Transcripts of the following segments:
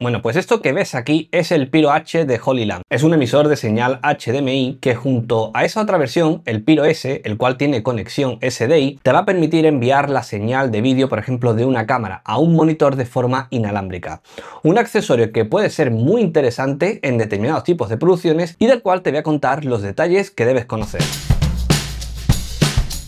Bueno, pues esto que ves aquí es el Piro H de Holy Es un emisor de señal HDMI que junto a esa otra versión, el Piro S, el cual tiene conexión SDI, te va a permitir enviar la señal de vídeo, por ejemplo, de una cámara a un monitor de forma inalámbrica. Un accesorio que puede ser muy interesante en determinados tipos de producciones y del cual te voy a contar los detalles que debes conocer.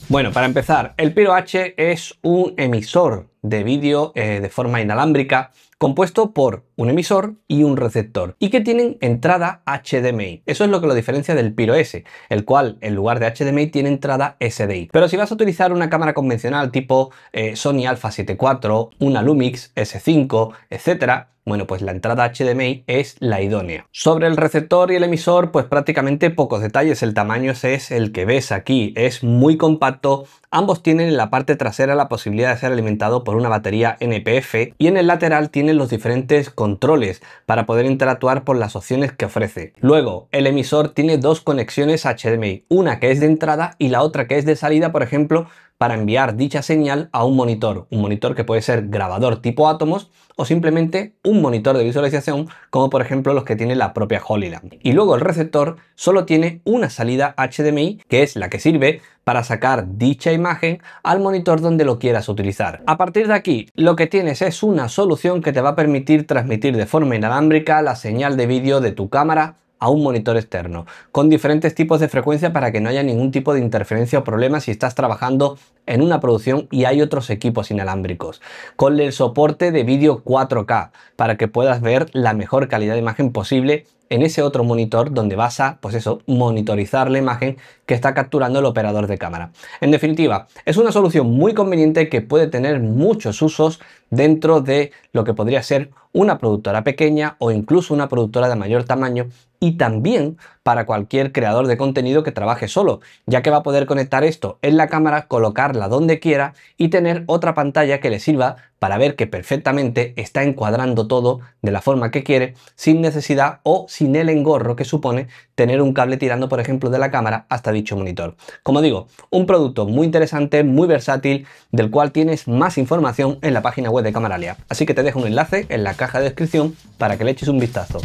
Bueno, para empezar, el Piro H es un emisor de vídeo eh, de forma inalámbrica compuesto por un emisor y un receptor, y que tienen entrada HDMI. Eso es lo que lo diferencia del Piro S, el cual en lugar de HDMI tiene entrada SDI. Pero si vas a utilizar una cámara convencional tipo eh, Sony Alpha 74, una Lumix S5, etcétera, bueno, pues la entrada HDMI es la idónea. Sobre el receptor y el emisor, pues prácticamente pocos detalles. El tamaño es el que ves aquí. Es muy compacto. Ambos tienen en la parte trasera la posibilidad de ser alimentado por una batería NPF y en el lateral tiene los diferentes controles para poder interactuar por las opciones que ofrece. Luego, el emisor tiene dos conexiones HDMI, una que es de entrada y la otra que es de salida, por ejemplo, para enviar dicha señal a un monitor, un monitor que puede ser grabador tipo átomos o simplemente un monitor de visualización como por ejemplo los que tiene la propia Holyland. Y luego el receptor solo tiene una salida HDMI que es la que sirve para sacar dicha imagen al monitor donde lo quieras utilizar. A partir de aquí lo que tienes es una solución que te va a permitir transmitir de forma inalámbrica la señal de vídeo de tu cámara a un monitor externo, con diferentes tipos de frecuencia para que no haya ningún tipo de interferencia o problema si estás trabajando en una producción y hay otros equipos inalámbricos, con el soporte de vídeo 4K para que puedas ver la mejor calidad de imagen posible en ese otro monitor donde vas a, pues eso, monitorizar la imagen que está capturando el operador de cámara. En definitiva, es una solución muy conveniente que puede tener muchos usos dentro de lo que podría ser una productora pequeña o incluso una productora de mayor tamaño y también para cualquier creador de contenido que trabaje solo, ya que va a poder conectar esto en la cámara, colocarla donde quiera y tener otra pantalla que le sirva para ver que perfectamente está encuadrando todo de la forma que quiere sin necesidad o sin el engorro que supone tener un cable tirando por ejemplo de la cámara hasta dicho monitor. Como digo, un producto muy interesante, muy versátil, del cual tienes más información en la página web de Camaralia. Así que te dejo un enlace en la caja de descripción para que le eches un vistazo.